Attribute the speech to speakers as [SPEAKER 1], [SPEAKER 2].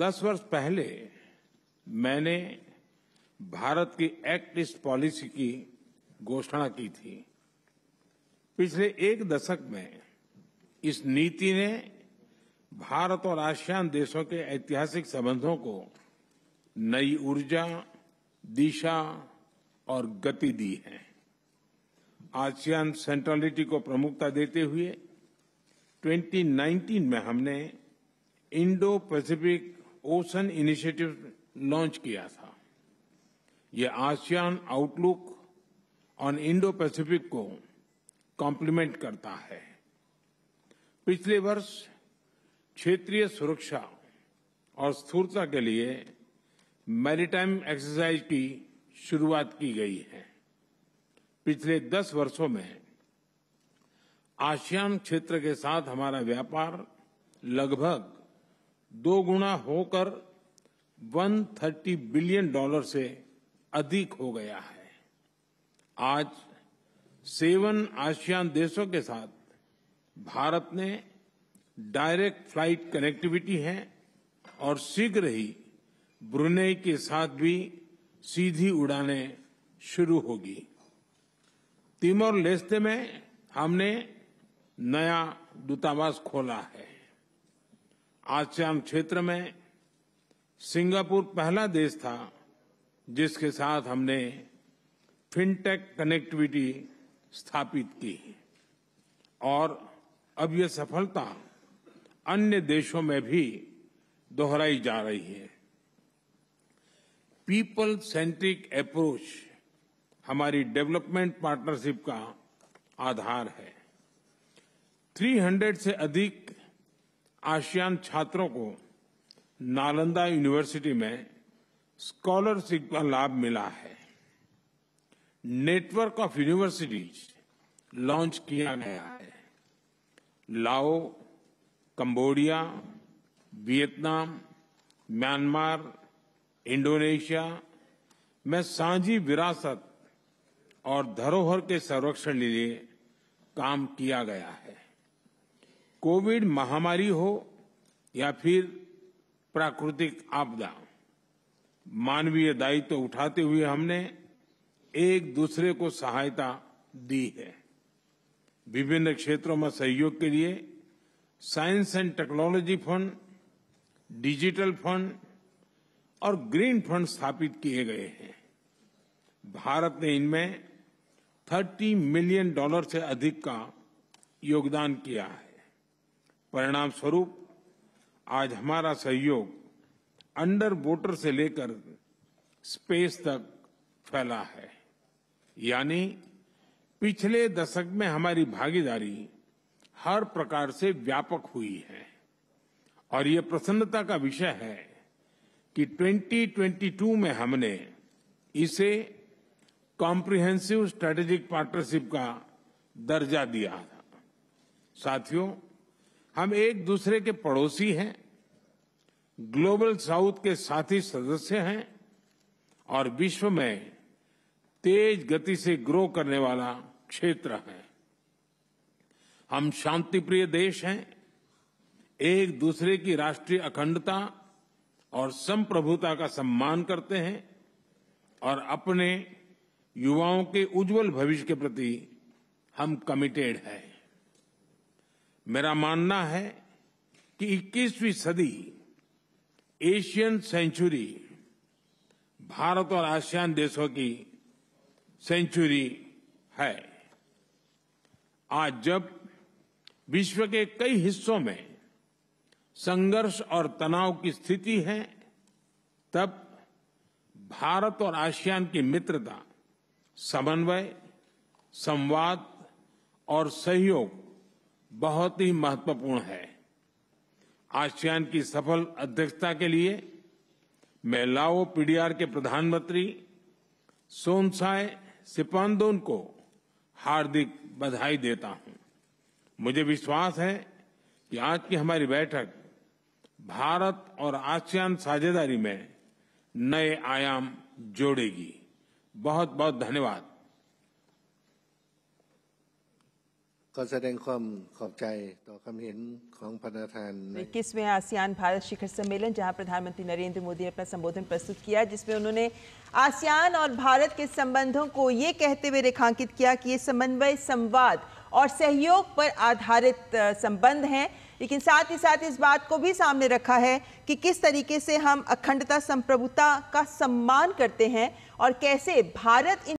[SPEAKER 1] दस वर्ष पहले मैंने भारत की एक्ट ईस्ट पॉलिसी की घोषणा की थी पिछले एक दशक में इस नीति ने भारत और आसियान देशों के ऐतिहासिक संबंधों को नई ऊर्जा दिशा और गति दी है आसियान सेंट्रलिटी को प्रमुखता देते हुए 2019 में हमने Indo Pacific Ocean initiative launch किया था ये ASEAN outlook on Indo Pacific को कॉम्प्लीमेंट करता है पिछले वर्ष क्षेत्रीय सुरक्षा और स्थूरता के लिए मैरीटाइम एक्सरसाइज की शुरुआत की गई है पिछले दस वर्षों में आसियान क्षेत्र के साथ हमारा व्यापार लगभग दो गुना होकर 130 बिलियन डॉलर से अधिक हो गया है आज सेवन आसियान देशों के साथ भारत ने डायरेक्ट फ्लाइट कनेक्टिविटी है और शीघ्र ही ब्रुनेई के साथ भी सीधी उड़ानें शुरू होगी तिमोर लेस्ते में हमने नया दूतावास खोला है आसियान क्षेत्र में सिंगापुर पहला देश था जिसके साथ हमने फिनटेक कनेक्टिविटी स्थापित की और अब यह सफलता अन्य देशों में भी दोहराई जा रही है पीपल सेंट्रिक अप्रोच हमारी डेवलपमेंट पार्टनरशिप का आधार है 300 से अधिक आसियान छात्रों को नालंदा यूनिवर्सिटी में स्कॉलरशिप का लाभ मिला है नेटवर्क ऑफ यूनिवर्सिटीज लॉन्च किया गया है लाओ कंबोडिया वियतनाम म्यांमार इंडोनेशिया में सांझी विरासत और धरोहर के संरक्षण के लिए काम किया गया है कोविड महामारी हो या फिर प्राकृतिक आपदा मानवीय दायित्व तो उठाते हुए हमने एक दूसरे को सहायता दी है विभिन्न क्षेत्रों में सहयोग के लिए science and technology fund digital fund और ग्रीन फंड स्थापित किए गए हैं भारत ने इनमें 30 मिलियन डॉलर से अधिक का योगदान किया है परिणाम स्वरूप आज हमारा सहयोग अंडर वोटर से लेकर स्पेस तक फैला है यानी पिछले दशक में हमारी भागीदारी हर प्रकार से व्यापक हुई है और ये प्रसन्नता का विषय है कि 2022 में हमने इसे कॉम्प्रिहेंसिव स्ट्रेटेजिक पार्टनरशिप का दर्जा दिया था साथियों हम एक दूसरे के पड़ोसी हैं ग्लोबल साउथ के साथी सदस्य हैं और विश्व में तेज गति से ग्रो करने वाला क्षेत्र है हम शांतिप्रिय देश हैं एक दूसरे की राष्ट्रीय अखंडता और संप्रभुता का सम्मान करते हैं और अपने युवाओं के उज्जवल भविष्य के प्रति हम कमिटेड हैं मेरा मानना है कि 21वीं सदी एशियन सेंचुरी भारत और आसियान देशों की सेंचुरी है आज जब विश्व के कई हिस्सों में संघर्ष और तनाव की स्थिति है तब भारत और आसियान की मित्रता समन्वय संवाद और सहयोग बहुत ही महत्वपूर्ण है आसियान की सफल अध्यक्षता के लिए मैं लाओ पीडीआर के प्रधानमंत्री सोनसाय सिपांदोन को हार्दिक बधाई देता हूं मुझे विश्वास है कि आज की हमारी बैठक भारत और आसियान साझेदारी में नए आयाम जोड़ेगी बहुत बहुत धन्यवाद इक्कीसवें आसियान भारत शिखर सम्मेलन जहां प्रधानमंत्री नरेंद्र मोदी ने अपना संबोधन प्रस्तुत किया जिसमें उन्होंने आसियान और भारत के संबंधों को ये कहते हुए रेखांकित किया कि ये समन्वय संवाद और सहयोग पर आधारित संबंध हैं लेकिन साथ ही साथ इस बात को भी सामने रखा है कि किस तरीके से हम अखंडता संप्रभुता का सम्मान करते हैं और कैसे भारत